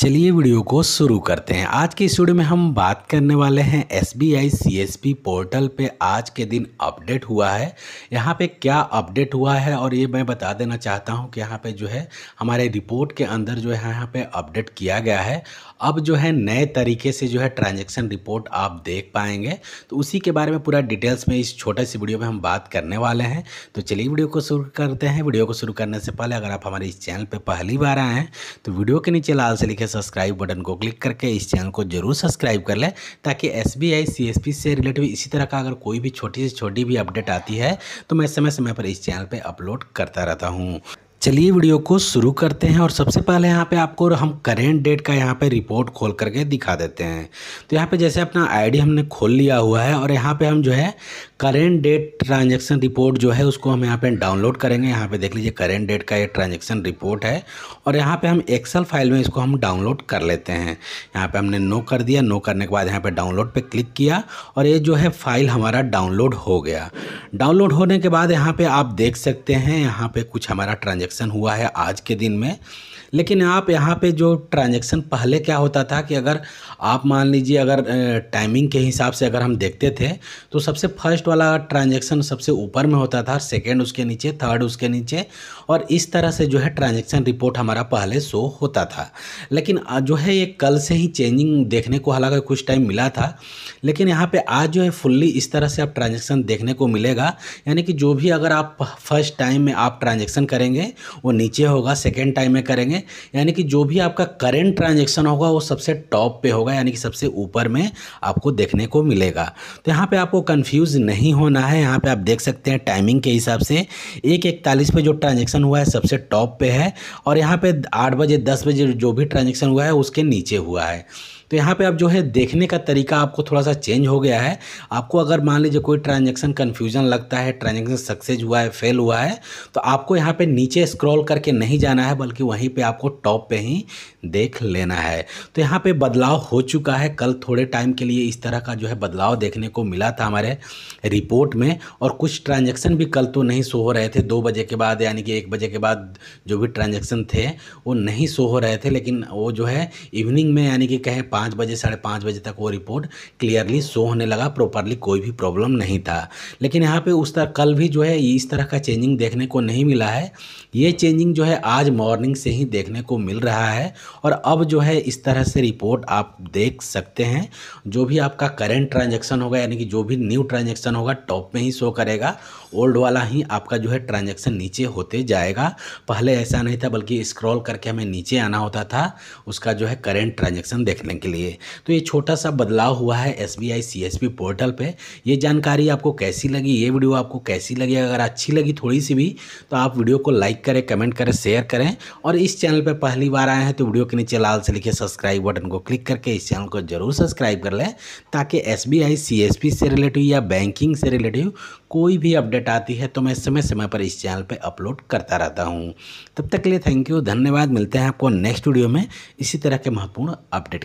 चलिए वीडियो को शुरू करते हैं आज के इस वीडियो में हम बात करने वाले हैं S B I C S P portal पे आज के दिन अपडेट हुआ है यहाँ पे क्या अपडेट हुआ है और ये मैं बता देना चाहता हूँ कि यहाँ पे जो है हमारे रिपोर्ट के अंदर जो है यहाँ पे अपडेट किया गया है अब जो है नए तरीके से जो है ट्रांजेक्शन रिपोर्ट आप देख पाएंगे तो उसी के बारे में पूरा डिटेल्स में इस छोटे सी वीडियो में हम बात करने वाले हैं तो चलिए वीडियो को शुरू करते हैं वीडियो को शुरू करने से पहले अगर आप हमारे इस चैनल पर पहली बार आए हैं तो वीडियो के नीचे लाल से लिखे सब्सक्राइब बटन को क्लिक करके इस चैनल को जरूर सब्सक्राइब कर लें ताकि S B I C S P से रिलेटिव इसी तरह का अगर कोई भी छोटी से छोटी भी अपडेट आती है तो मैं समय समय पर इस चैनल पर अपलोड करता रहता हूँ चलिए वीडियो को शुरू करते हैं और सबसे पहले यहाँ पे आपको हम करेंट डेट का यहाँ पे रिपोर्ट खोल करके दिखा देते हैं तो यहाँ पे जैसे अपना आईडी हमने खोल लिया हुआ है और यहाँ पे हम जो है करेंट डेट ट्रांजैक्शन रिपोर्ट जो है उसको हम यहाँ पे डाउनलोड करेंगे यहाँ पे देख लीजिए करेंट डेट का ये ट्रांजैक्शन रिपोर्ट है और यहाँ पे हम एक्सेल फाइल में इसको हम डाउनलोड कर लेते हैं यहाँ पे हमने नो कर दिया नो करने के बाद यहाँ पे डाउनलोड पे क्लिक किया और ये जो है फाइल हमारा डाउनलोड हो गया डाउनलोड होने के बाद यहाँ पर आप देख सकते हैं यहाँ पर कुछ हमारा ट्रांजेक्शन हुआ है आज के दिन में लेकिन आप यहाँ पे जो ट्रांजैक्शन पहले क्या होता था कि अगर आप मान लीजिए अगर टाइमिंग के हिसाब से अगर हम देखते थे तो सबसे फर्स्ट वाला ट्रांजैक्शन सबसे ऊपर में होता था सेकेंड उसके नीचे थर्ड उसके नीचे और इस तरह से जो है ट्रांजेक्शन रिपोर्ट हमारा पहले शो होता था लेकिन जो है ये कल से ही चेंजिंग देखने को हालांकि कुछ टाइम मिला था लेकिन यहाँ पर आज जो है फुल्ली इस तरह से आप ट्रांजेक्शन देखने को मिलेगा यानी कि जो भी अगर आप फर्स्ट टाइम में आप ट्रांजेक्शन करेंगे वो नीचे होगा सेकेंड टाइम में करेंगे हैं यानी कि जो भी आपका करेंट ट्रांजेक्शन होगा वो सबसे टॉप पे होगा यानी कि सबसे ऊपर में आपको देखने को मिलेगा तो यहाँ पे आपको कंफ्यूज नहीं होना है यहाँ पे आप देख सकते हैं टाइमिंग के हिसाब से एक इकतालीस पे जो ट्रांजेक्शन हुआ है सबसे टॉप पे है और यहाँ पे आठ बजे दस बजे जो भी ट्रांजेक्शन हुआ है उसके नीचे हुआ है तो यहाँ पे आप जो है देखने का तरीका आपको थोड़ा सा चेंज हो गया है आपको अगर मान लीजिए कोई ट्रांजेक्शन कन्फ्यूजन लगता है ट्रांजेक्शन सक्सेस हुआ है फेल हुआ है तो आपको यहाँ पे नीचे स्क्रॉल करके नहीं जाना है बल्कि वहीं पे आपको टॉप पे ही देख लेना है तो यहाँ पे बदलाव हो चुका है कल थोड़े टाइम के लिए इस तरह का जो है बदलाव देखने को मिला था हमारे रिपोर्ट में और कुछ ट्रांजेक्शन भी कल तो नहीं सो हो रहे थे दो बजे के बाद यानी कि एक बजे के बाद जो भी ट्रांजेक्शन थे वो नहीं सो हो रहे थे लेकिन वो जो है इवनिंग में यानी कि कहें पाँच बजे साढ़े पाँच बजे तक वो रिपोर्ट क्लियरली सो होने लगा प्रॉपरली कोई भी प्रॉब्लम नहीं था लेकिन यहाँ पे उस तरह कल भी जो है इस तरह का चेंजिंग देखने को नहीं मिला है ये चेंजिंग जो है आज मॉर्निंग से ही देखने को मिल रहा है और अब जो है इस तरह से रिपोर्ट आप देख सकते हैं जो भी आपका करेंट ट्रांजेक्शन होगा यानी कि जो भी न्यू ट्रांजेक्शन होगा टॉप में ही शो करेगा ओल्ड वाला ही आपका जो है ट्रांजेक्शन नीचे होते जाएगा पहले ऐसा नहीं था बल्कि स्क्रॉल करके हमें नीचे आना होता था उसका जो है करेंट ट्रांजेक्शन देखने के लिए तो ये छोटा सा बदलाव हुआ है एस बी पोर्टल पर ये जानकारी आपको कैसी लगी ये वीडियो आपको कैसी लगी अगर अच्छी लगी थोड़ी सी भी तो आप वीडियो को लाइक करें कमेंट करें शेयर करें और इस चैनल पर पहली बार आए हैं तो वीडियो के नीचे लाल से लिखे सब्सक्राइब बटन को क्लिक करके इस चैनल को जरूर सब्सक्राइब कर लें ताकि एस बी से रिलेटिव या बैंकिंग से रिलेटिव कोई भी अपडेट आती है तो मैं समय समय पर इस चैनल पर अपलोड करता रहता हूँ तब तक के लिए थैंक यू धन्यवाद मिलते हैं आपको नेक्स्ट वीडियो में इसी तरह के महत्वपूर्ण अपडेट